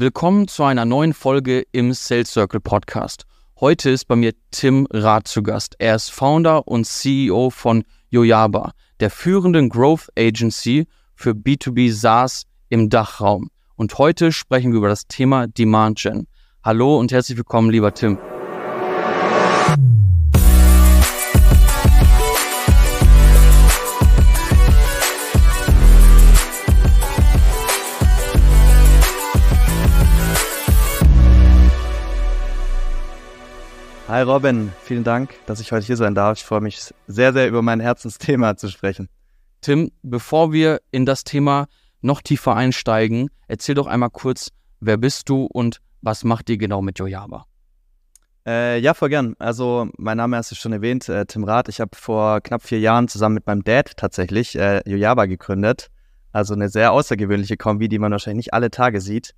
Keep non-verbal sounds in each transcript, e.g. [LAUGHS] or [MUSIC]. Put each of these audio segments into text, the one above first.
Willkommen zu einer neuen Folge im Sales Circle Podcast. Heute ist bei mir Tim Rath zu Gast. Er ist Founder und CEO von Yojaba, der führenden Growth Agency für B2B SaaS im Dachraum. Und heute sprechen wir über das Thema Demand Gen. Hallo und herzlich willkommen, lieber Tim. Hi Robin, vielen Dank, dass ich heute hier sein darf. Ich freue mich sehr, sehr über mein Herzensthema zu sprechen. Tim, bevor wir in das Thema noch tiefer einsteigen, erzähl doch einmal kurz, wer bist du und was macht ihr genau mit Jojaba? Äh, ja, voll gern. Also, mein Name hast du schon erwähnt, äh, Tim Rath. Ich habe vor knapp vier Jahren zusammen mit meinem Dad tatsächlich äh, Jojaba gegründet. Also eine sehr außergewöhnliche Kombi, die man wahrscheinlich nicht alle Tage sieht.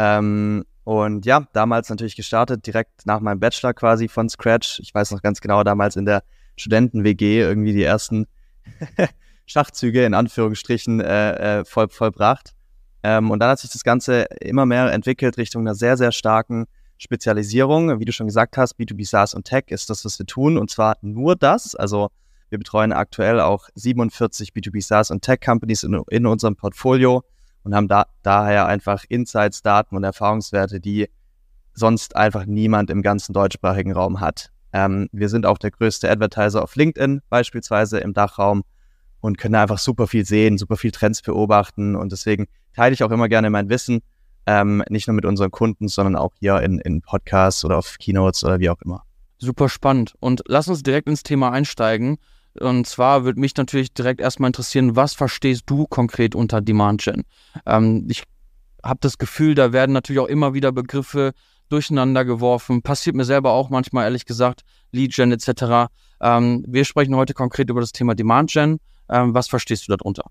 Ähm, und ja, damals natürlich gestartet, direkt nach meinem Bachelor quasi von Scratch. Ich weiß noch ganz genau, damals in der Studenten-WG irgendwie die ersten [LAUGHS] Schachzüge in Anführungsstrichen äh, äh, voll, vollbracht. Ähm, und dann hat sich das Ganze immer mehr entwickelt Richtung einer sehr, sehr starken Spezialisierung. Wie du schon gesagt hast, B2B SaaS und Tech ist das, was wir tun. Und zwar nur das. Also wir betreuen aktuell auch 47 B2B SaaS und Tech Companies in, in unserem Portfolio und haben da, daher einfach Insights, Daten und Erfahrungswerte, die sonst einfach niemand im ganzen deutschsprachigen Raum hat. Ähm, wir sind auch der größte Advertiser auf LinkedIn beispielsweise im Dachraum und können einfach super viel sehen, super viel Trends beobachten und deswegen teile ich auch immer gerne mein Wissen, ähm, nicht nur mit unseren Kunden, sondern auch hier in, in Podcasts oder auf Keynotes oder wie auch immer. Super spannend und lass uns direkt ins Thema einsteigen und zwar würde mich natürlich direkt erstmal interessieren, was verstehst du konkret unter Demand Gen? Ähm, ich habe das Gefühl, da werden natürlich auch immer wieder Begriffe durcheinander geworfen. Passiert mir selber auch manchmal, ehrlich gesagt, Lead Gen etc. Ähm, wir sprechen heute konkret über das Thema Demand Gen. Ähm, was verstehst du darunter?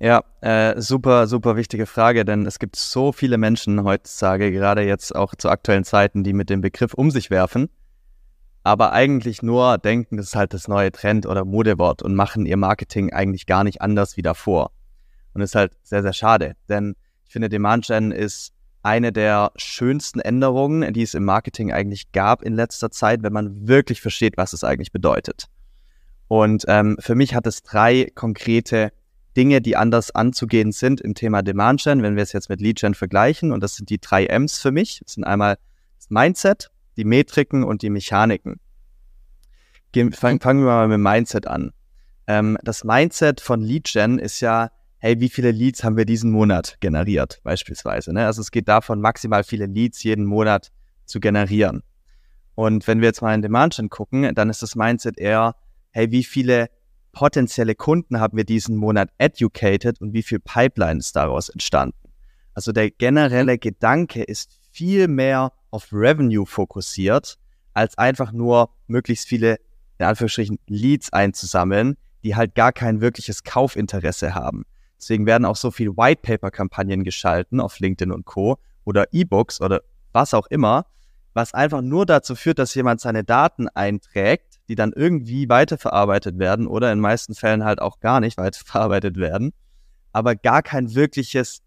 Ja, äh, super, super wichtige Frage, denn es gibt so viele Menschen heutzutage, gerade jetzt auch zu aktuellen Zeiten, die mit dem Begriff um sich werfen aber eigentlich nur denken, das ist halt das neue Trend oder Modewort und machen ihr Marketing eigentlich gar nicht anders wie davor. Und das ist halt sehr, sehr schade, denn ich finde, Demand Gen ist eine der schönsten Änderungen, die es im Marketing eigentlich gab in letzter Zeit, wenn man wirklich versteht, was es eigentlich bedeutet. Und ähm, für mich hat es drei konkrete Dinge, die anders anzugehen sind im Thema Demand Gen, wenn wir es jetzt mit Lead Gen vergleichen. Und das sind die drei M's für mich. Das sind einmal das Mindset, die Metriken und die Mechaniken. Gehen, fang, fangen wir mal mit dem Mindset an. Ähm, das Mindset von Lead Gen ist ja, hey, wie viele Leads haben wir diesen Monat generiert, beispielsweise. Ne? Also es geht davon, maximal viele Leads jeden Monat zu generieren. Und wenn wir jetzt mal in Demand Gen gucken, dann ist das Mindset eher, hey, wie viele potenzielle Kunden haben wir diesen Monat educated und wie viel Pipeline ist daraus entstanden? Also der generelle Gedanke ist viel mehr auf Revenue fokussiert, als einfach nur möglichst viele, in Anführungsstrichen, Leads einzusammeln, die halt gar kein wirkliches Kaufinteresse haben. Deswegen werden auch so viel paper kampagnen geschalten auf LinkedIn und Co. oder E-Books oder was auch immer, was einfach nur dazu führt, dass jemand seine Daten einträgt, die dann irgendwie weiterverarbeitet werden oder in meisten Fällen halt auch gar nicht weiterverarbeitet werden, aber gar kein wirkliches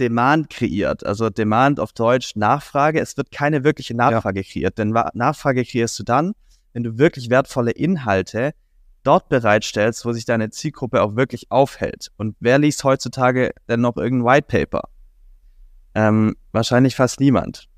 Demand kreiert. Also Demand auf Deutsch Nachfrage. Es wird keine wirkliche Nachfrage ja. kreiert, denn Nachfrage kreierst du dann, wenn du wirklich wertvolle Inhalte dort bereitstellst, wo sich deine Zielgruppe auch wirklich aufhält. Und wer liest heutzutage denn noch irgendein White Paper? Ähm, wahrscheinlich fast niemand.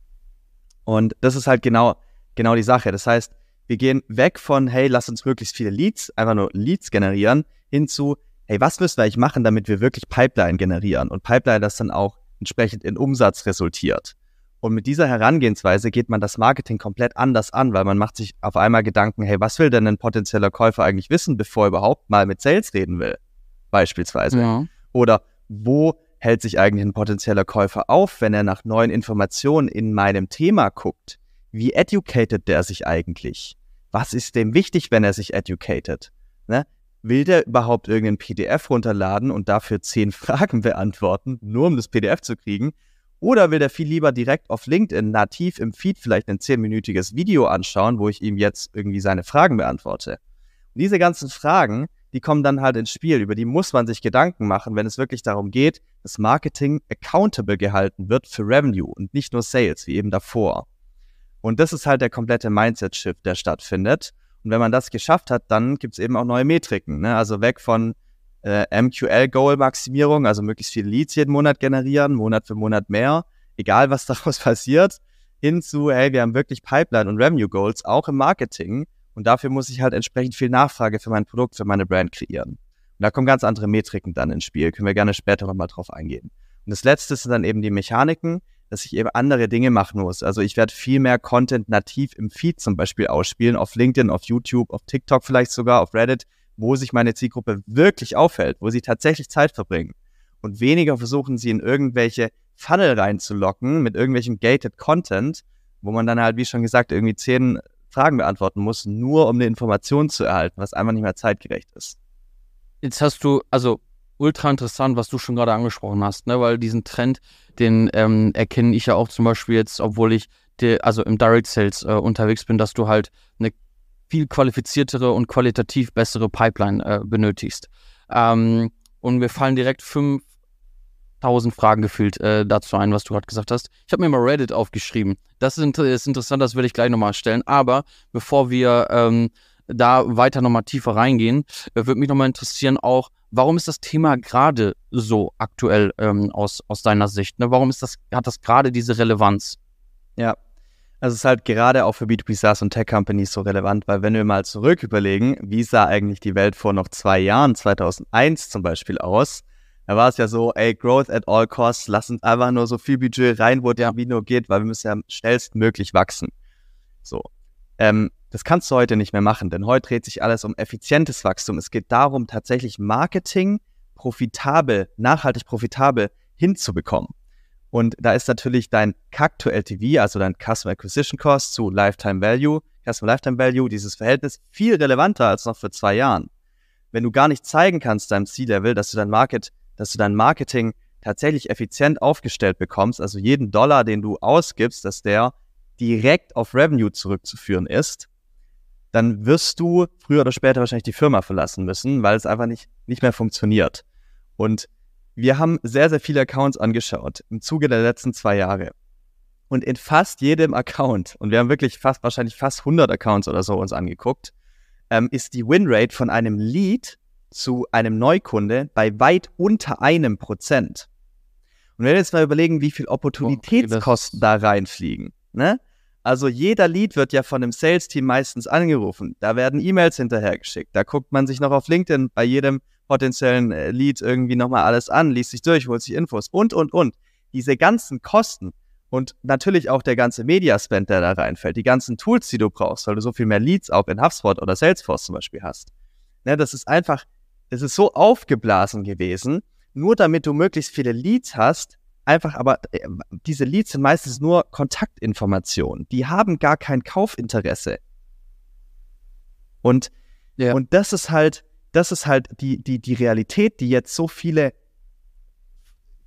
Und das ist halt genau, genau die Sache. Das heißt, wir gehen weg von, hey, lass uns möglichst viele Leads, einfach nur Leads generieren, hin zu, hey, was müssen wir eigentlich machen, damit wir wirklich Pipeline generieren und Pipeline das dann auch entsprechend in Umsatz resultiert. Und mit dieser Herangehensweise geht man das Marketing komplett anders an, weil man macht sich auf einmal Gedanken, hey, was will denn ein potenzieller Käufer eigentlich wissen, bevor er überhaupt mal mit Sales reden will, beispielsweise. Ja. Oder wo hält sich eigentlich ein potenzieller Käufer auf, wenn er nach neuen Informationen in meinem Thema guckt? Wie educated der sich eigentlich? Was ist dem wichtig, wenn er sich educated? will der überhaupt irgendein PDF runterladen und dafür zehn [LAUGHS] Fragen beantworten, nur um das PDF zu kriegen? Oder will der viel lieber direkt auf LinkedIn nativ im Feed vielleicht ein zehnminütiges Video anschauen, wo ich ihm jetzt irgendwie seine Fragen beantworte? Und diese ganzen Fragen, die kommen dann halt ins Spiel. Über die muss man sich Gedanken machen, wenn es wirklich darum geht, dass Marketing accountable gehalten wird für Revenue und nicht nur Sales, wie eben davor. Und das ist halt der komplette Mindset-Shift, der stattfindet. Und wenn man das geschafft hat, dann gibt es eben auch neue Metriken. Ne? Also weg von äh, MQL-Goal-Maximierung, also möglichst viele Leads jeden Monat generieren, Monat für Monat mehr, egal was [LAUGHS] daraus passiert, hin zu, hey, wir haben wirklich Pipeline und Revenue-Goals, auch im Marketing. Und dafür muss ich halt entsprechend viel Nachfrage für mein Produkt, für meine Brand kreieren. Und da kommen ganz andere Metriken dann ins Spiel. Können wir gerne später nochmal drauf eingehen. Und das Letzte sind dann eben die Mechaniken, dass ich eben andere Dinge machen muss. Also ich werde viel mehr Content nativ im Feed zum Beispiel ausspielen, auf LinkedIn, auf YouTube, auf TikTok vielleicht sogar, auf Reddit, wo sich meine Zielgruppe wirklich aufhält, wo sie tatsächlich Zeit verbringen. Und weniger versuchen sie in irgendwelche Funnel reinzulocken mit irgendwelchem gated Content, wo man dann halt, wie schon gesagt, irgendwie zehn Fragen beantworten muss, nur um eine Information zu erhalten, was einfach nicht mehr zeitgerecht ist. Jetzt hast du, also ultra interessant, was du schon gerade angesprochen hast, ne? weil diesen Trend, den ähm, erkenne ich ja auch zum Beispiel jetzt, obwohl ich die, also im Direct Sales äh, unterwegs bin, dass du halt eine viel qualifiziertere und qualitativ bessere Pipeline äh, benötigst. Ähm, und mir fallen direkt 5000 Fragen gefühlt äh, dazu ein, was du gerade gesagt hast. Ich habe mir mal Reddit aufgeschrieben. Das ist, ist interessant, das werde ich gleich nochmal stellen. Aber bevor wir ähm, da weiter nochmal tiefer reingehen, äh, würde mich nochmal interessieren, auch Warum ist das Thema gerade so aktuell ähm, aus, aus deiner Sicht? Ne? Warum ist das, hat das gerade diese Relevanz? Ja, also es ist halt gerade auch für B2B SaaS und Tech Companies so relevant, weil wenn wir mal zurück überlegen, wie sah eigentlich die Welt vor noch zwei Jahren, 2001 zum Beispiel aus, da war es ja so, ey, Growth at all costs, lass uns einfach nur so viel Budget rein, wo ja. wie nur geht, weil wir müssen ja schnellstmöglich wachsen. So. Ähm, das kannst du heute nicht mehr machen, denn heute dreht sich alles um effizientes Wachstum. Es geht darum, tatsächlich Marketing profitabel, nachhaltig profitabel hinzubekommen. Und da ist natürlich dein Kaktuell TV, also dein Customer Acquisition Cost zu Lifetime Value, Customer Lifetime Value, dieses Verhältnis viel relevanter als noch vor zwei Jahren. Wenn du gar nicht zeigen kannst deinem C-Level, dass du dein Market, dass du dein Marketing tatsächlich effizient aufgestellt bekommst, also jeden Dollar, den du ausgibst, dass der direkt auf Revenue zurückzuführen ist, dann wirst du früher oder später wahrscheinlich die Firma verlassen müssen, weil es einfach nicht, nicht mehr funktioniert. Und wir haben sehr, sehr viele Accounts angeschaut im Zuge der letzten zwei Jahre. Und in fast jedem Account, und wir haben wirklich fast, wahrscheinlich fast 100 Accounts oder so uns angeguckt, ähm, ist die Winrate von einem Lead zu einem Neukunde bei weit unter einem Prozent. Und wenn wir jetzt mal überlegen, wie viel Opportunitätskosten okay, da reinfliegen, ne? Also jeder Lead wird ja von einem Sales-Team meistens angerufen. Da werden E-Mails hinterhergeschickt. Da guckt man sich noch auf LinkedIn bei jedem potenziellen äh, Lead irgendwie nochmal alles an, liest sich durch, holt sich Infos und, und, und. Diese ganzen Kosten und natürlich auch der ganze Media-Spend, der da reinfällt, die ganzen Tools, die du brauchst, weil du so viel mehr Leads auch in HubSpot oder Salesforce zum Beispiel hast. Ne, das ist einfach, das ist so aufgeblasen gewesen, nur damit du möglichst viele Leads hast, einfach, aber äh, diese Leads sind meistens nur Kontaktinformationen. Die haben gar kein Kaufinteresse. Und, ja. und das ist halt, das ist halt die, die, die Realität, die jetzt so viele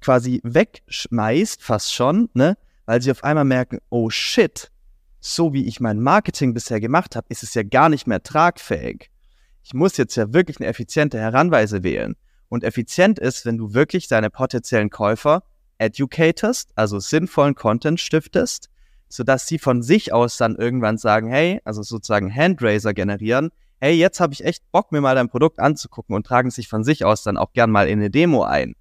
quasi wegschmeißt, fast schon, ne? Weil sie auf einmal merken, oh shit, so wie ich mein Marketing bisher gemacht habe, ist es ja gar nicht mehr tragfähig. Ich muss jetzt ja wirklich eine effiziente Heranweise wählen. Und effizient ist, wenn du wirklich deine potenziellen Käufer educatest, also sinnvollen Content stiftest, sodass sie von sich aus dann irgendwann sagen, hey, also sozusagen Handraiser generieren, hey, jetzt habe ich echt Bock, mir mal dein Produkt anzugucken und tragen sich von sich aus dann auch gern mal in eine Demo ein.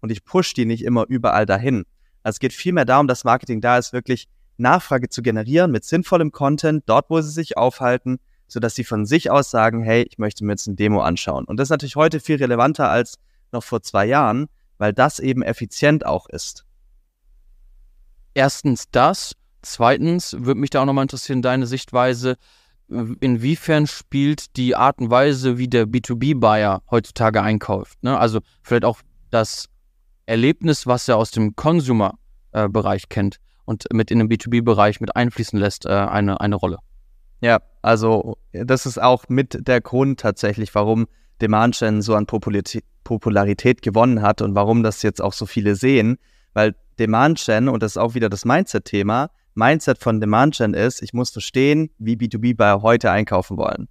Und ich push die nicht immer überall dahin. Also es geht vielmehr darum, dass Marketing da ist, wirklich Nachfrage zu generieren mit sinnvollem Content, dort, wo sie sich aufhalten, sodass sie von sich aus sagen, hey, ich möchte mir jetzt eine Demo anschauen. Und das ist natürlich heute viel relevanter als noch vor zwei Jahren, weil das eben effizient auch ist. Erstens das. Zweitens würde mich da auch nochmal interessieren, deine Sichtweise, äh, inwiefern spielt die Art und Weise, wie der B2B-Buyer heutzutage einkauft? Ne? Also vielleicht auch das Erlebnis, was er aus dem Consumer-Bereich kennt und mit in den B2B-Bereich mit einfließen lässt, äh, eine, eine Rolle. Ja, also äh, das ist auch mit der Grund tatsächlich, warum Demand-Gen so an Popularität, gewonnen hat und warum das jetzt auch so viele sehen, weil Demand-Gen, und das ist auch wieder das Mindset-Thema, Mindset von Demand-Gen ist, ich muss verstehen, wie B2B-Buyer heute einkaufen wollen.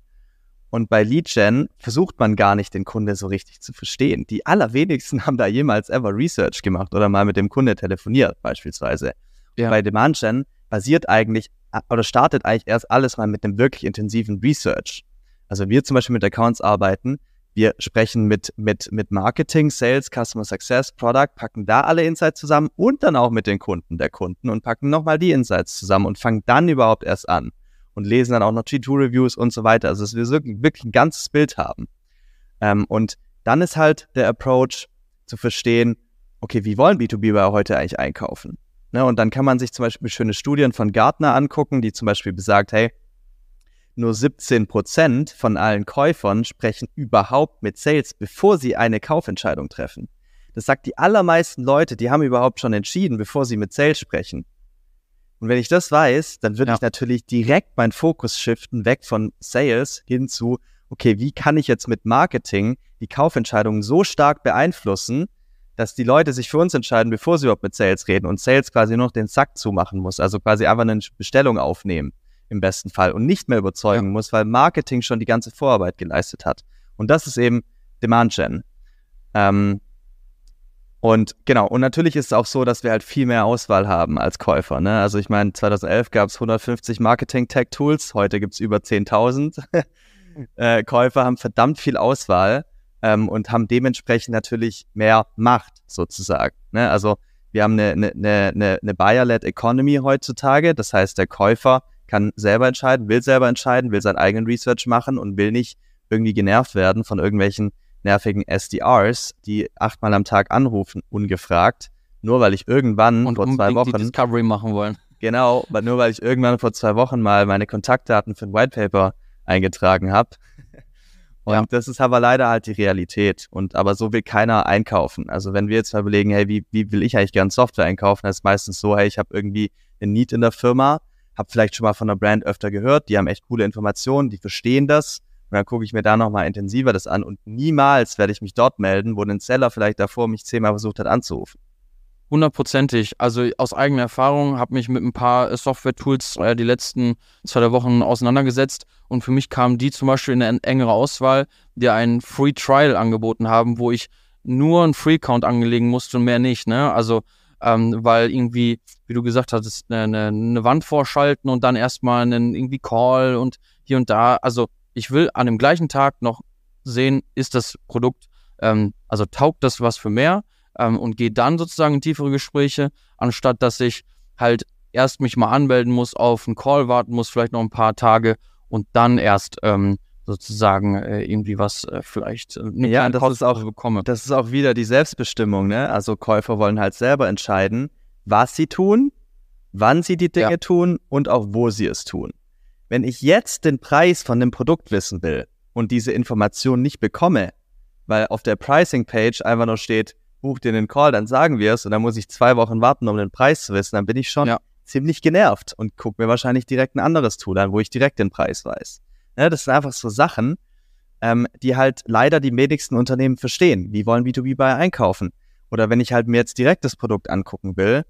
Und bei Lead-Gen versucht man gar nicht, den Kunde so richtig zu verstehen. Die allerwenigsten [LAUGHS] haben da jemals ever Research gemacht oder mal mit dem Kunde telefoniert, beispielsweise. Ja. Bei Demand-Gen basiert eigentlich oder startet eigentlich erst alles mal mit einem wirklich intensiven Research. Also wir zum Beispiel mit Accounts arbeiten, wir sprechen mit, mit, mit Marketing, Sales, Customer Success, Product, packen da alle Insights zusammen und dann auch mit den Kunden der Kunden und packen nochmal die Insights zusammen und fangen dann überhaupt erst an und lesen dann auch noch G2-Reviews und so weiter. Also, dass wir wirklich ein ganzes Bild haben. Ähm, und dann ist halt der Approach zu verstehen, okay, wie wollen B2B-Buyer heute eigentlich einkaufen? Ne, und dann kann man sich zum Beispiel schöne Studien von Gartner angucken, die zum Beispiel besagt, hey, nur 17 Prozent von allen Käufern sprechen überhaupt mit Sales, bevor sie eine Kaufentscheidung treffen. Das sagt die allermeisten Leute, die haben überhaupt schon entschieden, bevor sie mit Sales sprechen. Und wenn ich das weiß, dann würde ja. ich natürlich direkt meinen Fokus shiften, weg von Sales hin zu, okay, wie kann ich jetzt mit Marketing die Kaufentscheidungen so stark beeinflussen, dass die Leute sich für uns entscheiden, bevor sie überhaupt mit Sales reden und Sales quasi nur noch den Sack zumachen muss, also quasi einfach eine Bestellung aufnehmen im besten Fall und nicht mehr überzeugen ja. muss, weil Marketing schon die ganze Vorarbeit geleistet hat. Und das ist eben Demand Gen. Ähm, und genau, und natürlich ist es auch so, dass wir halt viel mehr Auswahl haben als Käufer. Ne? Also ich meine, 2011 gab es 150 Marketing-Tech-Tools, heute gibt es über 10.000. [LAUGHS] äh, Käufer haben verdammt viel Auswahl ähm, und haben dementsprechend natürlich mehr Macht sozusagen. Ne? Also wir haben eine, eine, eine, eine Buyer-led Economy heutzutage, das heißt der Käufer kann selber entscheiden, will selber entscheiden, will seinen eigenen Research machen und will nicht irgendwie genervt werden von irgendwelchen nervigen SDRs, die achtmal am Tag anrufen, ungefragt, nur weil ich irgendwann und vor zwei Wochen die Discovery machen wollen. Genau, nur weil ich irgendwann vor zwei Wochen mal meine Kontaktdaten für ein White Paper eingetragen habe. [LAUGHS] Und ja. das ist aber leider halt die Realität. Und aber so will keiner einkaufen. Also wenn wir jetzt mal überlegen, hey, wie, wie will ich eigentlich gern Software einkaufen, dann ist es meistens so, hey, ich habe irgendwie ein Need in der Firma, habe vielleicht schon mal von der Brand öfter gehört, die haben echt coole Informationen, die verstehen das. Und dann gucke ich mir da nochmal intensiver das an und niemals werde ich mich dort melden, wo ein Seller vielleicht davor mich zehnmal versucht hat anzurufen. Hundertprozentig. Also aus eigener Erfahrung habe mich mit ein paar äh, Software-Tools äh, die letzten zwei drei Wochen auseinandergesetzt und für mich kamen die zum Beispiel in eine engere Auswahl, die einen Free Trial angeboten haben, wo ich nur einen Free Count angelegen musste und mehr nicht. Ne? Also ähm, weil irgendwie wie du gesagt hattest, eine, eine ne Wand vorschalten und dann erstmal einen irgendwie Call und hier und da. Also ich will an dem gleichen Tag noch sehen, ist das Produkt, ähm, also taugt das was für mehr ähm, und gehe dann sozusagen in tiefere Gespräche, anstatt dass ich halt erst mich mal anmelden muss, auf einen Call warten muss, vielleicht noch ein paar Tage und dann erst ähm, sozusagen äh, irgendwie was äh, vielleicht äh, ja, das ist auch bekomme. Das ist auch wieder die Selbstbestimmung, ne? Also Käufer wollen halt selber entscheiden, was sie tun, wann sie die Dinge ja. tun und auch wo sie es tun. Wenn ich jetzt den Preis von dem Produkt wissen will und diese Information nicht bekomme, weil auf der Pricing-Page einfach nur steht, buch dir den Call, dann sagen wir es und dann muss ich zwei Wochen warten, um den Preis zu wissen, dann bin ich schon ja. ziemlich genervt und gucke mir wahrscheinlich direkt ein anderes Tool an, wo ich direkt den Preis weiß. Ja, ne, das sind einfach so Sachen, ähm, die halt leider die wenigsten Unternehmen verstehen. Wie wollen B2B-Buyer einkaufen? Oder wenn ich halt mir jetzt direkt das Produkt angucken will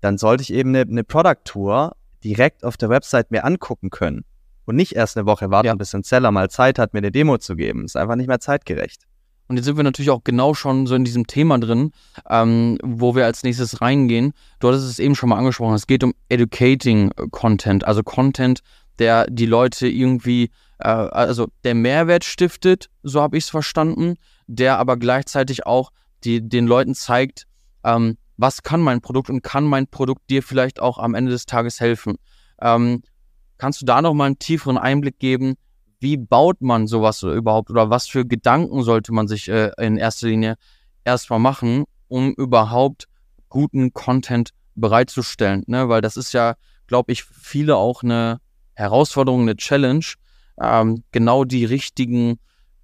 dann sollte ich eben eine, eine Product Tour direkt auf der Website mir angucken können und nicht erst eine Woche warten, ja. bis ein Seller mal Zeit hat, mir eine Demo zu geben. Ist einfach nicht mehr zeitgerecht. Und jetzt sind wir natürlich auch genau schon so in diesem Thema drin, ähm, wo wir als nächstes reingehen. Du hattest es eben schon mal angesprochen. Es geht um Educating Content, also Content, der die Leute irgendwie, äh, also der Mehrwert stiftet, so habe ich es verstanden, der aber gleichzeitig auch die, den Leuten zeigt, ähm, was kann mein Produkt und kann mein Produkt dir vielleicht auch am Ende des Tages helfen? Ähm, kannst du da noch mal einen tieferen Einblick geben? Wie baut man sowas überhaupt oder was für Gedanken sollte man sich äh, in erster Linie erstmal machen, um überhaupt guten Content bereitzustellen? Ne? Weil das ist ja, glaube ich, viele auch eine Herausforderung, eine Challenge, ähm, genau die richtigen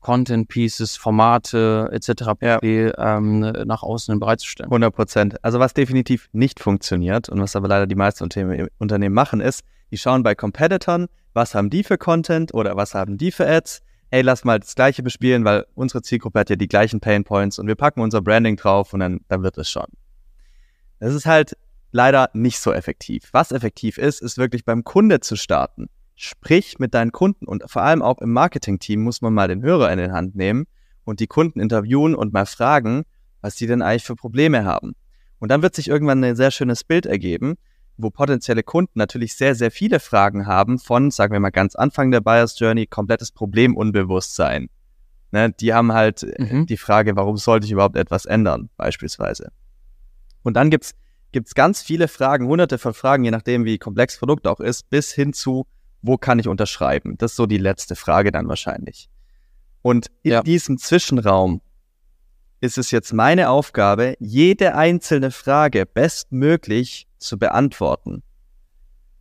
Content Pieces, Formate etc. pp. Ja. Ähm, nach außen hin bereitzustellen. 100 Prozent. Also was definitiv nicht funktioniert und was aber leider die meisten Unternehmen machen, ist, die schauen bei Competitern, was haben die für Content oder was haben die für Ads. Hey, lass mal das Gleiche bespielen, weil unsere Zielgruppe hat ja die gleichen Pain Points und wir packen unser Branding drauf und dann, dann wird es schon. Das ist halt leider nicht so effektiv. Was effektiv ist, ist wirklich beim Kunde zu starten. Sprich mit deinen Kunden und vor allem auch im Marketing-Team muss man mal den Hörer in den Hand nehmen und die Kunden interviewen und mal fragen, was sie denn eigentlich für Probleme haben. Und dann wird sich irgendwann ein sehr schönes Bild ergeben, wo potenzielle Kunden natürlich sehr, sehr viele Fragen haben von, sagen wir mal, ganz Anfang der Buyers Journey, komplettes Problemunbewusstsein. Ne, die haben halt äh, mhm. die Frage, warum sollte ich überhaupt etwas ändern, beispielsweise. Und dann gibt es gibt's ganz viele Fragen, hunderte von Fragen, je nachdem, wie komplex Produkt auch ist, bis hin zu, wo kann ich unterschreiben? Das ist so die letzte Frage dann wahrscheinlich. Und in ja. diesem Zwischenraum ist es jetzt meine Aufgabe, jede einzelne Frage bestmöglich zu beantworten,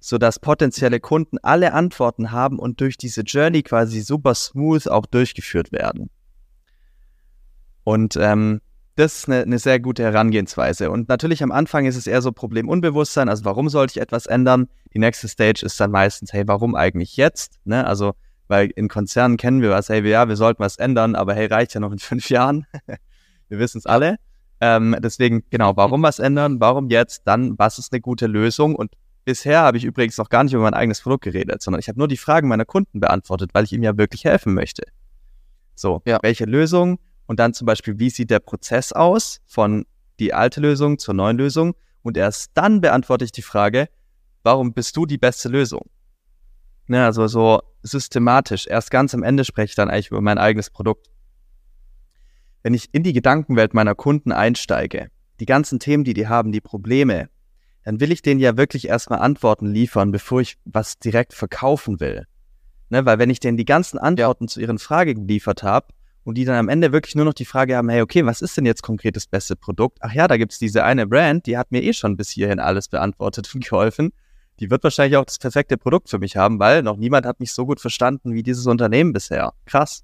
sodass potenzielle Kunden alle Antworten haben und durch diese Journey quasi super smooth auch durchgeführt werden. Und ähm, das ist eine, eine, sehr gute Herangehensweise. Und natürlich am Anfang ist es eher so Problemunbewusstsein, also warum sollte ich etwas ändern? Die nächste Stage ist dann meistens, hey, warum eigentlich jetzt? Ne? Also, weil in Konzernen kennen wir was, hey, wir, ja, wir sollten was ändern, aber hey, reicht ja noch in fünf [LAUGHS] Jahren. wir wissen es alle. Ähm, deswegen, genau, warum was ändern? Warum jetzt? Dann, was ist eine gute Lösung? Und bisher habe ich übrigens noch gar nicht über mein eigenes Produkt geredet, sondern ich habe nur die Fragen meiner Kunden beantwortet, weil ich ihm ja wirklich helfen möchte. So, ja. welche Lösung? und dann zum Beispiel, wie sieht der Prozess aus von die alte Lösung zur neuen Lösung und erst dann beantworte ich die Frage, warum bist du die beste Lösung? Ja, ne, also so systematisch. Erst ganz am Ende spreche ich dann eigentlich über mein eigenes Produkt. Wenn ich in die Gedankenwelt meiner Kunden einsteige, die ganzen Themen, die die haben, die Probleme, dann will ich denen ja wirklich erstmal Antworten liefern, bevor ich was direkt verkaufen will. Ne, weil wenn ich denen die ganzen Antworten zu ihren Fragen geliefert habe, und die dann am Ende wirklich nur noch die Frage haben, hey, okay, was ist denn jetzt konkret das beste Produkt? Ach ja, da gibt es diese eine Brand, die hat mir eh schon bis hierhin alles beantwortet und [LAUGHS] geholfen. Die wird wahrscheinlich auch das perfekte Produkt für mich haben, weil noch niemand hat mich so gut verstanden wie dieses Unternehmen bisher. Krass.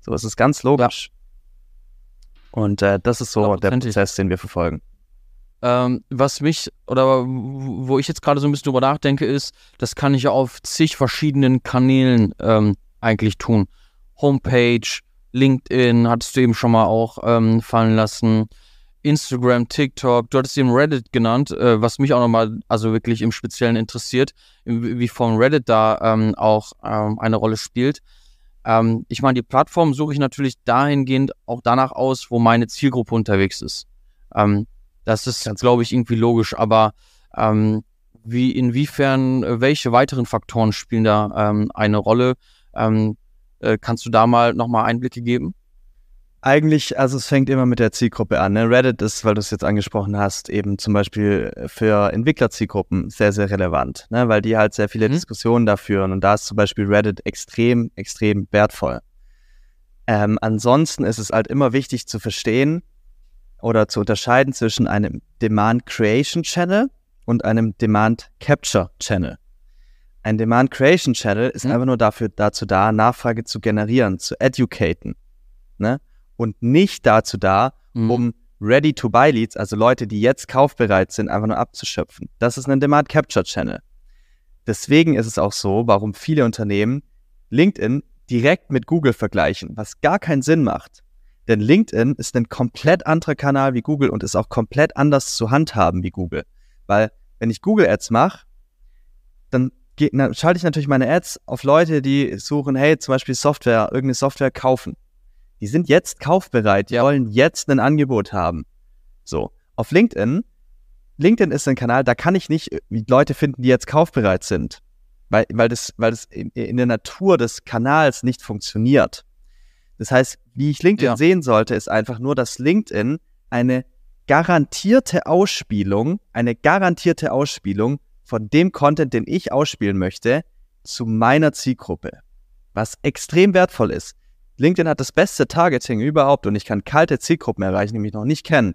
So es ist ganz logisch. Ja. Und äh, das ist so der Prozess, den wir verfolgen. Ähm, was mich oder wo ich jetzt gerade so ein bisschen drüber nachdenke, ist, das kann ich auf zig verschiedenen Kanälen ähm, eigentlich tun. Homepage, LinkedIn hattest du eben schon mal auch ähm, fallen lassen. Instagram, TikTok, du hattest eben Reddit genannt, äh, was mich auch nochmal also wirklich im Speziellen interessiert, wie von Reddit da ähm, auch ähm, eine Rolle spielt. Ähm, ich meine, die Plattform suche ich natürlich dahingehend auch danach aus, wo meine Zielgruppe unterwegs ist. Ähm, das ist, glaube ich, irgendwie logisch, aber ähm, wie inwiefern, äh, welche weiteren Faktoren spielen da ähm, eine Rolle? Äh, kannst du da mal nochmal Einblicke geben? Eigentlich, also es fängt immer mit der Zielgruppe an. Ne? Reddit ist, weil du es jetzt angesprochen hast, eben zum Beispiel für Entwicklerzielgruppen sehr, sehr relevant, ne? weil die halt sehr viele mhm. Diskussionen da führen. Und da ist zum Beispiel Reddit extrem, extrem wertvoll. Ähm, ansonsten ist es halt immer wichtig zu verstehen oder zu unterscheiden zwischen einem Demand Creation Channel und einem Demand Capture Channel. Ein Demand Creation Channel ist mhm. einfach nur dafür, dazu da, Nachfrage zu generieren, zu educaten. Ne? Und nicht dazu da, mhm. um Ready-to-Buy-Leads, also Leute, die jetzt kaufbereit sind, einfach nur abzuschöpfen. Das ist ein Demand Capture Channel. Deswegen ist es auch so, warum viele Unternehmen LinkedIn direkt mit Google vergleichen, was gar keinen Sinn macht. Denn LinkedIn ist ein komplett anderer Kanal wie Google und ist auch komplett anders zu handhaben wie Google. Weil wenn ich Google Ads mache, dann ge- na, schalte ich natürlich meine Ads auf Leute, die suchen, hey, zum Beispiel Software, irgendeine Software kaufen. Die sind jetzt kaufbereit, die wollen jetzt ein Angebot haben. So, auf LinkedIn, LinkedIn ist ein Kanal, da kann ich nicht äh, Leute finden, die jetzt kaufbereit sind, weil, weil das, weil das in, in der Natur des Kanals nicht funktioniert. Das heißt, wie ich LinkedIn ja. sehen sollte, ist einfach nur, dass LinkedIn eine garantierte Ausspielung, eine garantierte Ausspielung von dem Content, den ich ausspielen möchte, zu meiner Zielgruppe. Was extrem wertvoll ist. LinkedIn hat das beste Targeting überhaupt und ich kann kalte Zielgruppen erreichen, die mich noch nicht kennen.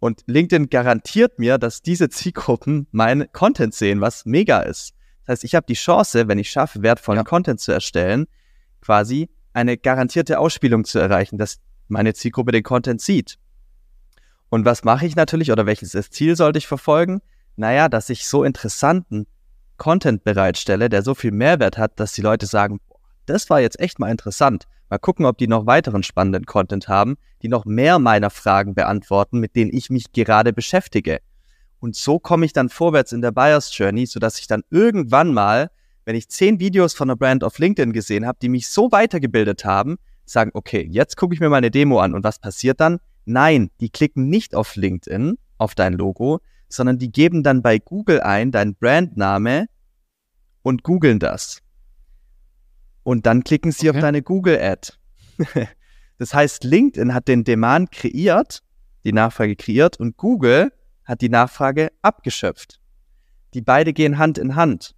Und LinkedIn garantiert mir, dass diese Zielgruppen meinen Content sehen, was mega ist. Das heißt, ich habe die Chance, wenn ich schaffe, wertvollen ja. Content zu erstellen, quasi eine garantierte Ausspielung zu erreichen, dass meine Zielgruppe den Content sieht. Und was mache ich natürlich oder welches Ziel sollte ich verfolgen? naja, dass ich so interessanten Content bereitstelle, der so viel Mehrwert hat, dass die Leute sagen, das war jetzt echt mal interessant. Mal gucken, ob die noch weiteren spannenden Content haben, die noch mehr meiner Fragen beantworten, mit denen ich mich gerade beschäftige. Und so komme ich dann vorwärts in der Buyers Journey, sodass ich dann irgendwann mal, wenn ich zehn Videos von einer Brand auf LinkedIn gesehen habe, die mich so weitergebildet haben, sagen, okay, jetzt gucke ich mir mal eine Demo an. Und was passiert dann? Nein, die klicken nicht auf LinkedIn, auf dein Logo, sondern die geben dann bei Google ein, dein Brandname und googeln das. Und dann klicken sie okay. auf deine Google-Ad. [LAUGHS] das heißt, LinkedIn hat den Demand kreiert, die Nachfrage kreiert und Google hat die Nachfrage abgeschöpft. Die beide gehen Hand in Hand.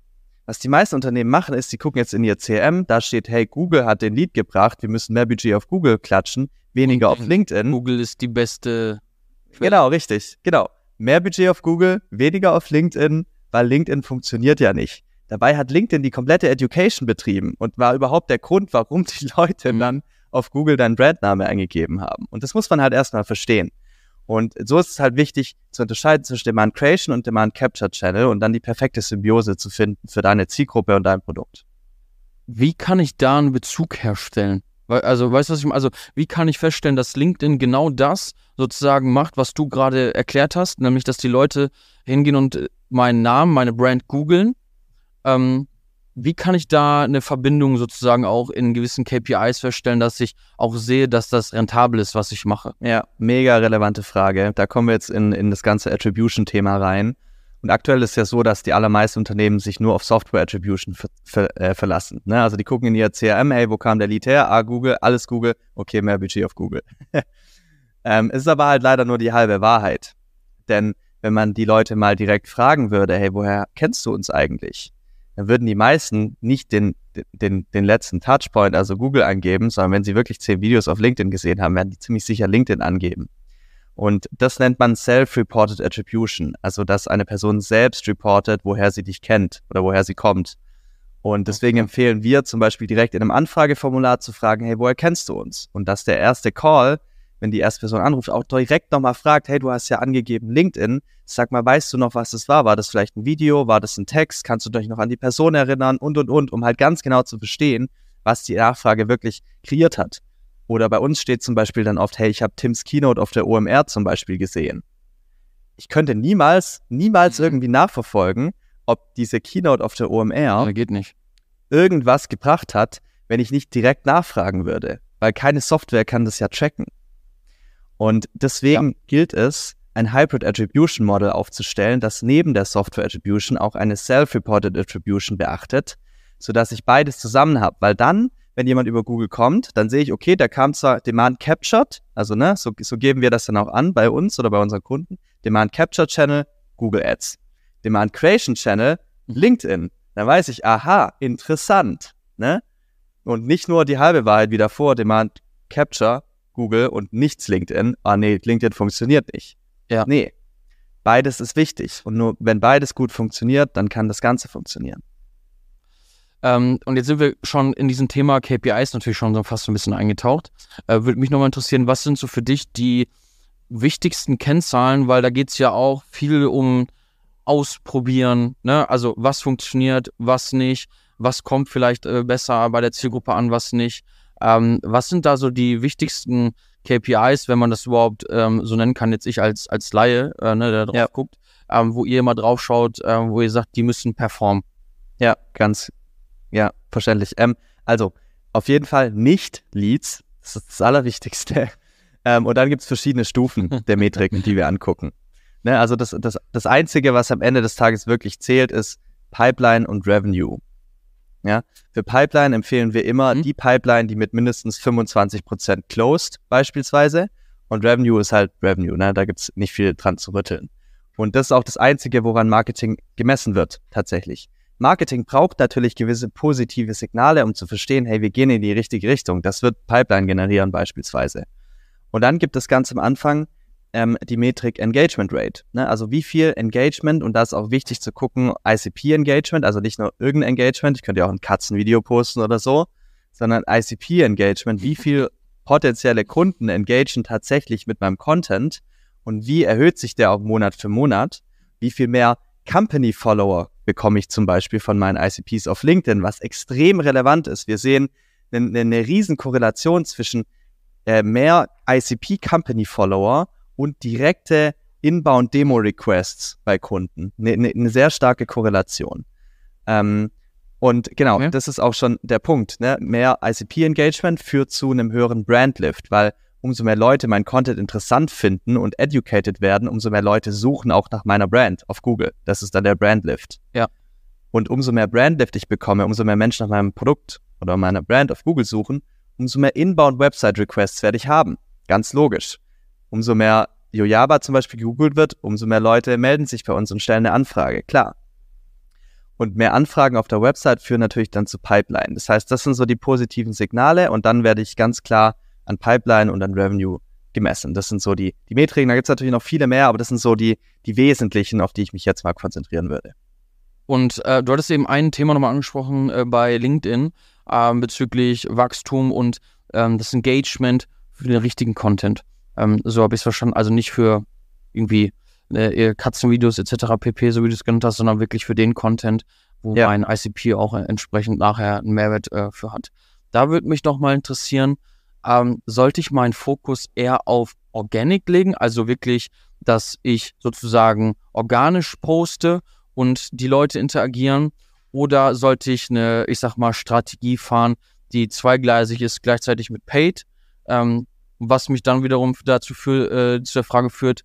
Was die meisten Unternehmen machen, ist, sie gucken jetzt in ihr CM, da steht, hey, Google hat den Lead gebracht, wir müssen mehr Budget auf Google klatschen, weniger und auf LinkedIn. Google ist die beste. Genau, richtig, genau mehr Budget auf Google, weniger auf LinkedIn, weil LinkedIn funktioniert ja nicht. Dabei hat LinkedIn die komplette Education betrieben und war überhaupt der Grund, warum die [LAUGHS] Leute mhm. dann auf Google deinen Brandname eingegeben haben. Und das muss man halt erstmal verstehen. Und so ist es halt wichtig zu unterscheiden zwischen Demand Creation und Demand Capture Channel und dann die perfekte Symbiose zu finden für deine Zielgruppe und dein Produkt. Wie kann ich da einen Bezug herstellen? Also, weißt du, was ich meine? Also, wie kann ich feststellen, dass LinkedIn genau das sozusagen macht, was du gerade erklärt hast, nämlich, dass die Leute hingehen und äh, meinen Namen, meine Brand googeln? Ähm, wie kann ich da eine Verbindung sozusagen auch in gewissen KPIs feststellen, dass ich auch sehe, dass das rentabel ist, was ich mache? Ja, mega relevante Frage. Da kommen wir jetzt in, in das ganze Attribution-Thema rein. Und aktuell ist ja so, dass die allermeisten Unternehmen sich nur auf Software Attribution ver ver äh, verlassen. Ne? Also die gucken in ihr CRM, hey, wo kam der Lead her? Ah, Google, alles Google, okay, mehr Budget auf Google. [LAUGHS] ähm, ist aber halt leider nur die halbe Wahrheit. Denn wenn man die Leute mal direkt fragen würde, hey, woher kennst du uns eigentlich? Dann würden die meisten nicht den, den, den letzten Touchpoint, also Google, angeben, sondern wenn sie wirklich zehn Videos auf LinkedIn gesehen haben, werden die ziemlich sicher LinkedIn angeben. Und das nennt man Self-Reported Attribution, also dass eine Person selbst reportet, woher sie dich kennt oder woher sie kommt. Und deswegen empfehlen wir zum Beispiel direkt in einem Anfrageformular zu fragen, hey, woher kennst du uns? Und dass der erste Call, wenn die erste Person anruft, auch direkt nochmal fragt, hey, du hast ja angegeben LinkedIn, sag mal, weißt du noch, was das war? War das vielleicht ein Video? War das ein Text? Kannst du dich noch an die Person erinnern? Und, und, und, um halt ganz genau zu verstehen, was die Nachfrage wirklich kreiert hat. Oder bei uns steht zum Beispiel dann oft, hey, ich habe Tims Keynote auf der OMR zum Beispiel gesehen. Ich könnte niemals, niemals mhm. irgendwie nachverfolgen, ob diese Keynote auf der OMR irgendwas gebracht hat, wenn ich nicht direkt nachfragen würde. Weil keine Software kann das ja tracken. Und deswegen ja. gilt es, ein Hybrid Attribution Model aufzustellen, das neben der Software Attribution auch eine Self-Reported Attribution beachtet, sodass ich beides zusammen habe. Weil dann wenn jemand über Google kommt, dann sehe ich, okay, da kam zwar Demand Captured, also ne, so, so geben wir das dann auch an bei uns oder bei unseren Kunden. Demand Capture Channel, Google Ads. Demand Creation Channel, mhm. LinkedIn. Dann weiß ich, aha, interessant. Ne? Und nicht nur die halbe Wahrheit wie davor, Demand Capture, Google und nichts LinkedIn. Ah nee, LinkedIn funktioniert nicht. Ja. Nee. Beides ist wichtig. Und nur wenn beides gut funktioniert, dann kann das Ganze funktionieren. Ähm, und jetzt sind wir schon in diesem Thema KPIs natürlich schon fast ein bisschen eingetaucht. Äh, Würde mich nochmal interessieren, was sind so für dich die wichtigsten Kennzahlen, weil da geht es ja auch viel um Ausprobieren, ne? also was funktioniert, was nicht, was kommt vielleicht äh, besser bei der Zielgruppe an, was nicht. Ähm, was sind da so die wichtigsten KPIs, wenn man das überhaupt ähm, so nennen kann, jetzt ich als, als Laie, äh, ne, der drauf ja. guckt, ähm, wo ihr immer drauf schaut, äh, wo ihr sagt, die müssen performen? Ja, ganz, ja, verständlich. Ähm, also, auf jeden Fall nicht Leads. Das ist das Allerwichtigste. [LAUGHS] Ähm, und dann gibt es verschiedene Stufen der Metriken, die wir angucken. Ne, also das, das, das Einzige, was am Ende des Tages wirklich zählt, ist Pipeline und Revenue. Ja, für Pipeline empfehlen wir immer mhm. die Pipeline, die mit mindestens 25% closed beispielsweise. Und Revenue ist halt Revenue, ne? da gibt es nicht viel dran zu rütteln. Und das ist auch das Einzige, woran Marketing gemessen wird, tatsächlich. Marketing braucht natürlich gewisse positive Signale, um zu verstehen, hey, wir gehen in die richtige Richtung. Das wird Pipeline generieren beispielsweise. Und dann gibt es ganz am Anfang ähm, die Metrik Engagement Rate. Ne? Also wie viel Engagement, und da ist auch wichtig zu gucken, ICP-Engagement, also nicht nur irgendein Engagement, ich könnte ja auch ein Katzenvideo posten oder so, sondern ICP-Engagement, wie viel potenzielle Kunden engagen tatsächlich mit meinem Content und wie erhöht sich der auch Monat für Monat, wie viel mehr Company-Follower bekomme ich zum Beispiel von meinen ICPs auf LinkedIn, was extrem relevant ist. Wir sehen eine, eine riesen Korrelation zwischen äh, mehr ICP-Company-Follower und direkte Inbound-Demo-Requests bei Kunden. Ne, ne, eine, ne, sehr starke Korrelation. Ähm, und genau, okay. das ist auch schon der Punkt. Ne? Mehr ICP-Engagement führt zu einem höheren Brandlift, weil umso mehr Leute meinen Content interessant finden und educated werden, umso mehr Leute suchen auch nach meiner Brand auf Google. Das ist dann der Brandlift. Ja. Und umso mehr Brandlift ich bekomme, umso mehr Menschen nach meinem Produkt oder meiner Brand auf Google suchen, umso mehr Inbound Website Requests werde ich haben. Ganz logisch. Umso mehr Yojaba zum Beispiel gegoogelt wird, umso mehr Leute melden sich bei uns und stellen eine Anfrage. Klar. Und mehr Anfragen auf der Website führen natürlich dann zu Pipeline. Das heißt, das sind so die positiven Signale und dann werde ich ganz klar an Pipeline und an Revenue gemessen. Das sind so die, die Metriken. Da gibt es natürlich noch viele mehr, aber das sind so die, die wesentlichen, auf die ich mich jetzt mal konzentrieren würde. Und äh, du hattest eben ein Thema nochmal angesprochen äh, bei LinkedIn äh, bezüglich Wachstum und ähm, das Engagement für den richtigen Content. Ähm, so habe ich es verstanden. Also nicht für irgendwie äh, Katzenvideos etc. pp, so wie du es genannt hast, sondern wirklich für den Content, wo ja. ein ICP auch entsprechend nachher einen Mehrwert äh, für hat. Da würde mich doch mal interessieren, ähm, sollte ich meinen Fokus eher auf Organic legen, also wirklich, dass ich sozusagen organisch poste und die Leute interagieren? Oder sollte ich eine, ich sag mal, Strategie fahren, die zweigleisig ist, gleichzeitig mit Paid? Ähm, was mich dann wiederum dazu für, äh, zu der Frage führt,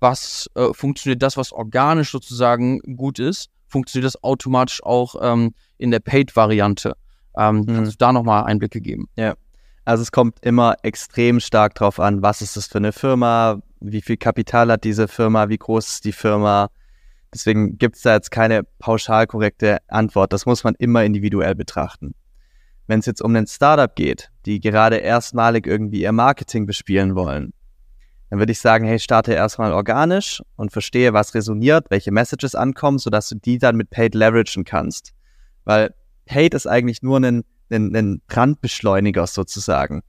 was äh, funktioniert das, was organisch sozusagen gut ist, funktioniert das automatisch auch ähm, in der Paid-Variante? Ähm, mhm. Kannst du da nochmal Einblicke geben? Ja. Also es kommt immer extrem stark drauf an, was ist das für eine Firma, wie viel Kapital hat diese Firma, wie groß ist die Firma. Deswegen gibt es da jetzt keine pauschal korrekte Antwort. Das muss man immer individuell betrachten. Wenn es jetzt um den Startup geht, die gerade erstmalig irgendwie ihr Marketing bespielen wollen, dann würde ich sagen, hey, starte erstmal organisch und verstehe, was resoniert, welche Messages ankommen, sodass du die dann mit Paid leveragen kannst. Weil Paid ist eigentlich nur ein einen, einen Brandbeschleuniger sozusagen.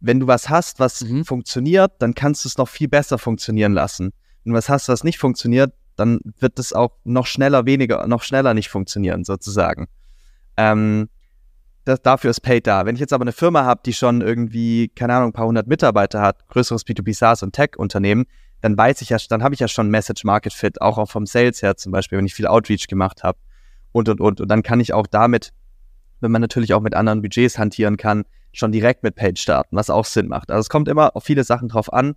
Wenn du was hast, was mhm. funktioniert, dann kannst du es noch viel besser funktionieren lassen. Wenn du was hast, was nicht funktioniert, dann wird es auch noch schneller weniger, noch schneller nicht funktionieren sozusagen. Ähm, das, dafür ist Paid da. Wenn ich jetzt aber eine Firma habe, die schon irgendwie, keine Ahnung, ein paar hundert Mitarbeiter hat, größeres B2B SaaS und Tech-Unternehmen, dann weiß ich ja, dann habe ich ja schon Message Market Fit, auch, auch vom Sales her zum Beispiel, wenn ich viel Outreach gemacht habe und und und. Und dann kann ich auch damit wenn man natürlich auch mit anderen Budgets hantieren kann, schon direkt mit Page starten, was auch Sinn macht. Also es kommt immer auf viele Sachen drauf an,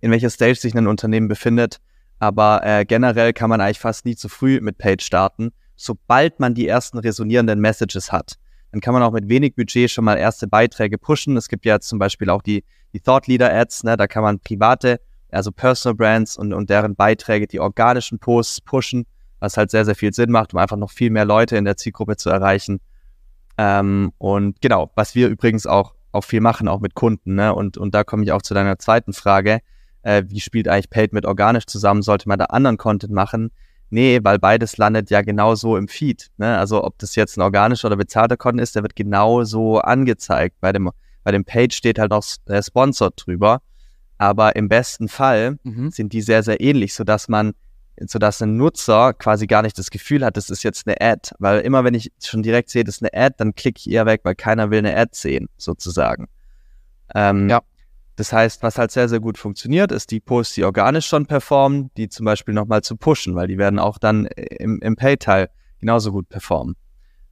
in welcher Stage sich ein Unternehmen befindet. Aber äh, generell kann man eigentlich fast nie zu früh mit Page starten. Sobald man die ersten resonierenden Messages hat, dann kann man auch mit wenig Budget schon mal erste Beiträge pushen. Es gibt ja zum Beispiel auch die, die Thought Leader Ads, ne? da kann man private, also Personal Brands und, und deren Beiträge, die organischen Posts pushen was halt sehr, sehr viel Sinn macht, um einfach noch viel mehr Leute in der Zielgruppe zu erreichen. Ähm, und genau, was wir übrigens auch, auch viel machen, auch mit Kunden. Ne? Und, und da komme ich auch zu deiner zweiten Frage. Äh, wie spielt eigentlich Paid mit organisch zusammen? Sollte man da anderen Content machen? Nee, weil beides landet ja genauso im Feed. Ne? Also ob das jetzt ein organischer oder bezahlter Content ist, der wird genauso angezeigt. Bei dem, bei dem Page steht halt noch äh, Sponsored drüber. Aber im besten Fall mhm. sind die sehr, sehr ähnlich, sodass man sodass ein Nutzer quasi gar nicht das Gefühl hat, das ist jetzt eine Ad. Weil immer, wenn ich schon direkt sehe, das ist eine Ad, dann klicke ich eher weg, weil keiner will eine Ad sehen, sozusagen. Ähm, ja. Das heißt, was halt sehr, sehr gut funktioniert, ist die Posts, die organisch schon performen, die zum Beispiel nochmal zu pushen, weil die werden auch dann im, im Pay-Teil genauso gut performen.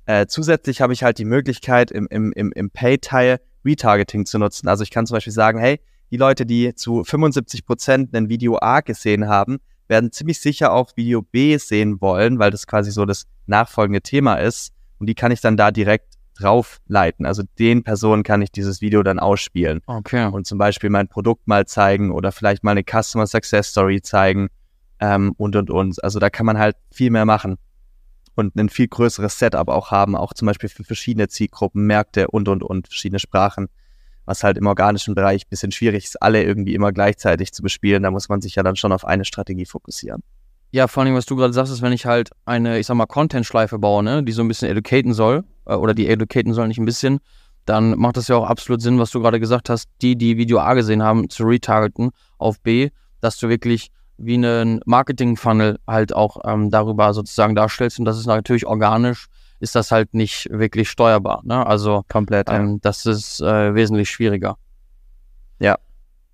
Äh, zusätzlich habe ich halt die Möglichkeit, im, im, im, im Pay-Teil Retargeting zu nutzen. Also ich kann zum Beispiel sagen, hey, die Leute, die zu 75% Prozent ein Video A gesehen haben, werden ziemlich sicher auch Video B sehen wollen, weil das quasi so das nachfolgende Thema ist. Und die kann ich dann da direkt drauf leiten. Also den Personen kann ich dieses Video dann ausspielen. Okay. Und zum Beispiel mein Produkt mal zeigen oder vielleicht mal eine Customer Success Story zeigen ähm, und und und. Also da kann man halt viel mehr machen und ein viel größeres Setup auch haben, auch zum Beispiel für verschiedene Zielgruppen, Märkte und und und, verschiedene Sprachen was halt im organischen Bereich ein bisschen schwierig ist, alle irgendwie immer gleichzeitig zu bespielen. Da muss man sich ja dann schon auf eine Strategie fokussieren. Ja, vor allem, was du gerade sagst, ist, wenn ich halt eine, ich sag mal, Content-Schleife baue, ne, die so ein bisschen educaten soll, äh, oder die educaten soll nicht ein bisschen, dann macht das ja auch absolut Sinn, was du gerade gesagt hast, die, die Video A gesehen haben, zu retargeten auf B, dass du wirklich wie einen Marketing-Funnel halt auch ähm, darüber sozusagen darstellst und das ist natürlich organisch ist das halt nicht wirklich steuerbar. Ne? Also komplett. Ähm, ja. Das ist äh, wesentlich schwieriger. Ja.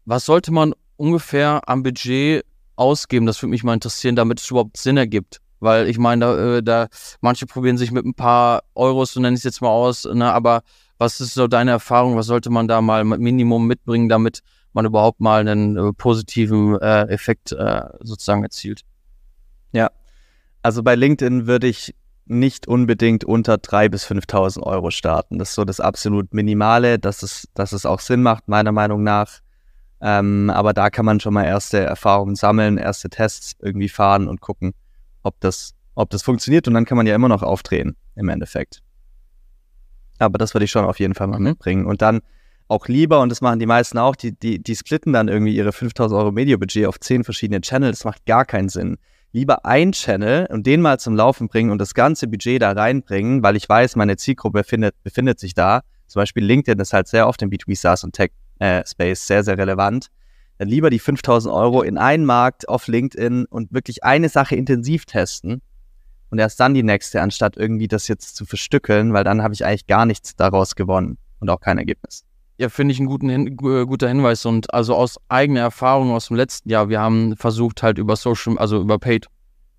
Was sollte man ungefähr am Budget ausgeben? Das würde mich mal interessieren, damit es überhaupt Sinn ergibt. Weil ich meine, da, äh, da manche probieren sich mit ein paar Euros, so nenne ich es jetzt mal aus, ne? aber was ist so deine Erfahrung? Was sollte man da mal mit Minimum mitbringen, damit man überhaupt mal einen äh, positiven äh, Effekt äh, sozusagen erzielt? Ja, also bei LinkedIn würde ich nicht unbedingt unter 3.000 bis 5.000 Euro starten. Das ist so das absolut Minimale, dass es, dass es auch Sinn macht, meiner Meinung nach. Ähm, aber da kann man schon mal erste Erfahrungen sammeln, erste Tests irgendwie fahren und gucken, ob das, ob das funktioniert. Und dann kann man ja immer noch aufdrehen im Endeffekt. Aber das würde ich schon auf jeden Fall mal mhm. mitbringen. Und dann auch lieber, und das machen die meisten auch, die, die, die splitten dann irgendwie ihre 5000 Euro Media-Budget auf zehn verschiedene Channels. Das macht gar keinen Sinn lieber ein Channel und den mal zum Laufen bringen und das ganze Budget da reinbringen, weil ich weiß, meine Zielgruppe befindet, befindet sich da. Zum Beispiel LinkedIn ist halt sehr oft im B2B SaaS und Tech äh, Space sehr, sehr relevant. Dann lieber die 5000 Euro in einen Markt auf LinkedIn und wirklich eine Sache intensiv testen und erst dann die nächste, anstatt irgendwie das jetzt zu verstückeln, weil dann habe ich eigentlich gar nichts daraus gewonnen und auch kein Ergebnis. Ja, finde ich ein guten Hin äh, guter Hinweis und also aus eigener Erfahrung aus dem letzten Jahr, wir haben versucht halt über Social, also über Paid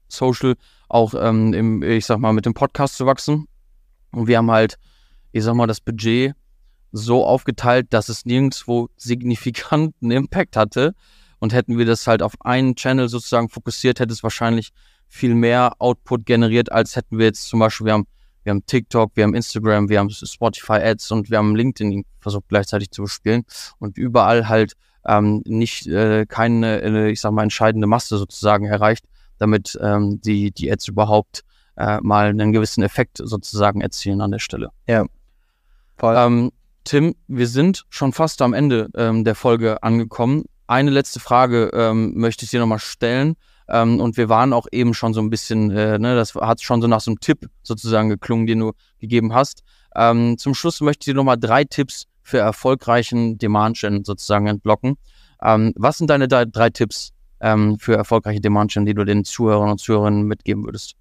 Social auch, ähm, im, ich sag mal, mit dem Podcast zu wachsen. Und wir haben halt, ich sag mal, das Budget so aufgeteilt, dass es nirgendwo signifikanten [LAUGHS] Impact hatte. Und hätten wir das halt auf einen Channel sozusagen fokussiert, hätte es wahrscheinlich viel mehr Output generiert, als hätten wir jetzt zum Beispiel, wir haben wir haben TikTok, wir haben Instagram, wir haben Spotify Ads und wir haben LinkedIn versucht gleichzeitig zu bespielen und überall halt ähm, nicht äh, keine, äh, ich sag mal, entscheidende Masse sozusagen erreicht, damit ähm, die, die Ads überhaupt äh, mal einen gewissen Effekt sozusagen erzielen an der Stelle. Ja. Voll. Ähm, Tim, wir sind schon fast am Ende ähm, der Folge angekommen. Eine letzte Frage ähm, möchte ich dir nochmal stellen. Ähm, und wir waren auch eben schon so ein bisschen, äh, ne, das hat schon so nach so einem Tipp sozusagen geklungen, den du gegeben hast. Ähm, zum Schluss möchte ich dir nochmal drei Tipps für erfolgreichen Demand-Gen sozusagen entlocken. Ähm, was sind deine drei Tipps ähm, für erfolgreiche Demand-Gen, die du den Zuhörern und Zuhörerinnen mitgeben würdest?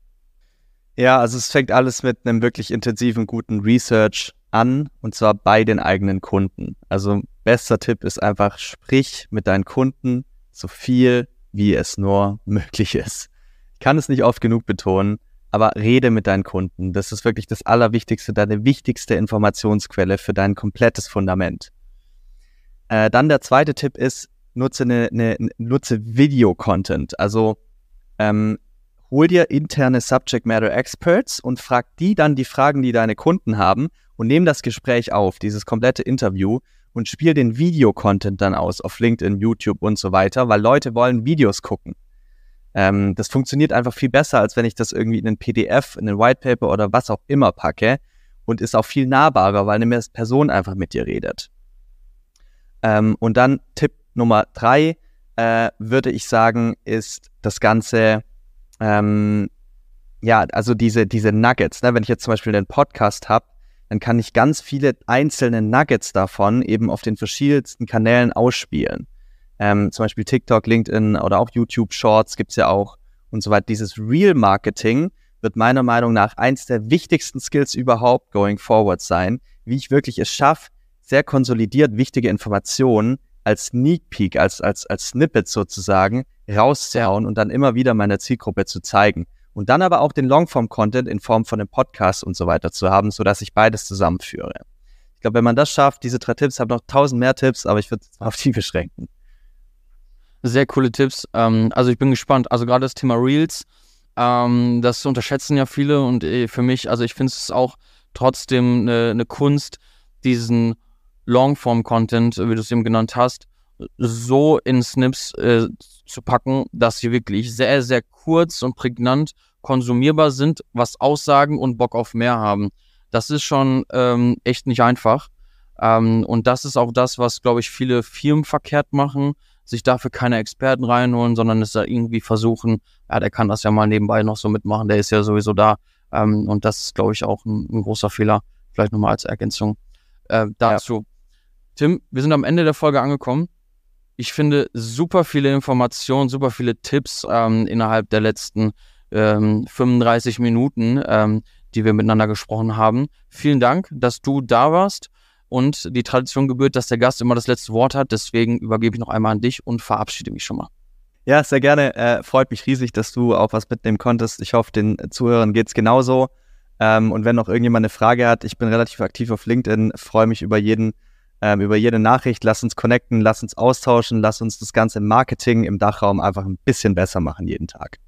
Ja, also es fängt alles mit einem wirklich intensiven, guten Research an und zwar bei den eigenen Kunden. Also bester Tipp ist einfach, sprich mit deinen Kunden so viel wie es nur [LAUGHS] möglich ist. Ich kann es nicht oft genug betonen, aber rede mit deinen Kunden. Das ist wirklich das Allerwichtigste, deine wichtigste Informationsquelle für dein komplettes Fundament. Äh, dann der zweite Tipp ist, nutze, eine, eine, nutze Video-Content. Also ähm, hol dir interne Subject Matter Experts und frag die dann die Fragen, die deine Kunden haben und nimm das Gespräch auf, dieses komplette Interview und spiel den Videocontent dann aus auf LinkedIn, YouTube und so weiter, weil Leute wollen Videos gucken. Ähm, das funktioniert einfach viel besser, als wenn ich das irgendwie in einen PDF, in einen Whitepaper oder was auch immer packe und ist auch viel nahbarer, weil eine Person einfach mit dir redet. Ähm, und dann Tipp Nummer drei äh, würde ich sagen, ist das Ganze, ähm, ja, also diese, diese Nuggets. Ne? Wenn ich jetzt zum Beispiel einen Podcast habe, dann kann ich ganz viele einzelne Nuggets davon eben auf den verschiedensten Kanälen ausspielen. Ähm, zum Beispiel TikTok, LinkedIn oder auch YouTube Shorts gibt es ja auch und so weiter. Dieses Real Marketing wird meiner Meinung nach eins der wichtigsten Skills überhaupt going forward sein, wie ich wirklich es schaffe, sehr konsolidiert wichtige Informationen als Sneak Peek, als, als, als Snippet sozusagen rauszuhauen und dann immer wieder meiner Zielgruppe zu zeigen und dann aber auch den Longform-Content in Form von einem Podcast und so weiter zu haben, sodass ich beides zusammenführe. Ich glaube, wenn man das schafft, diese drei Tipps, habe noch tausend mehr Tipps, aber ich würde es auf die beschränken. Sehr coole Tipps. Ähm, also ich bin gespannt. Also gerade das Thema Reels, ähm, das unterschätzen ja viele und äh, für mich, also ich finde es auch trotzdem eine ne Kunst, diesen Longform-Content, wie du es eben genannt hast, so in Snips äh, zu packen, dass sie wirklich sehr, sehr kurz und prägnant konsumierbar sind, was aussagen und Bock auf mehr haben. Das ist schon ähm, echt nicht einfach. Ähm, und das ist auch das, was, glaube ich, viele Firmen verkehrt machen, sich dafür keine Experten reinholen, sondern es da irgendwie versuchen, ja, der kann das ja mal nebenbei noch so mitmachen, der ist ja sowieso da. Ähm, und das ist, glaube ich, auch ein, ein, großer Fehler, vielleicht nochmal als Ergänzung äh, dazu. Ja. Tim, wir sind am Ende der Folge angekommen ich finde, super viele Informationen, super viele Tipps ähm, innerhalb der letzten ähm, 35 Minuten, ähm, die wir miteinander gesprochen haben. Vielen Dank, dass du da warst. Und die Tradition gebührt, dass der Gast immer das letzte Wort hat. Deswegen übergebe ich noch einmal an dich und verabschiede mich schon mal. Ja, sehr gerne. Äh, freut mich riesig, dass du auch was mitnehmen konntest. Ich hoffe, den Zuhörern geht es genauso. Ähm, und wenn noch irgendjemand eine Frage hat, ich bin relativ aktiv auf LinkedIn, freue mich über jeden, ähm, über jede Nachricht. Lass uns connecten, lass uns austauschen, lass uns das Ganze im Marketing, im Dachraum einfach ein bisschen besser machen jeden Tag.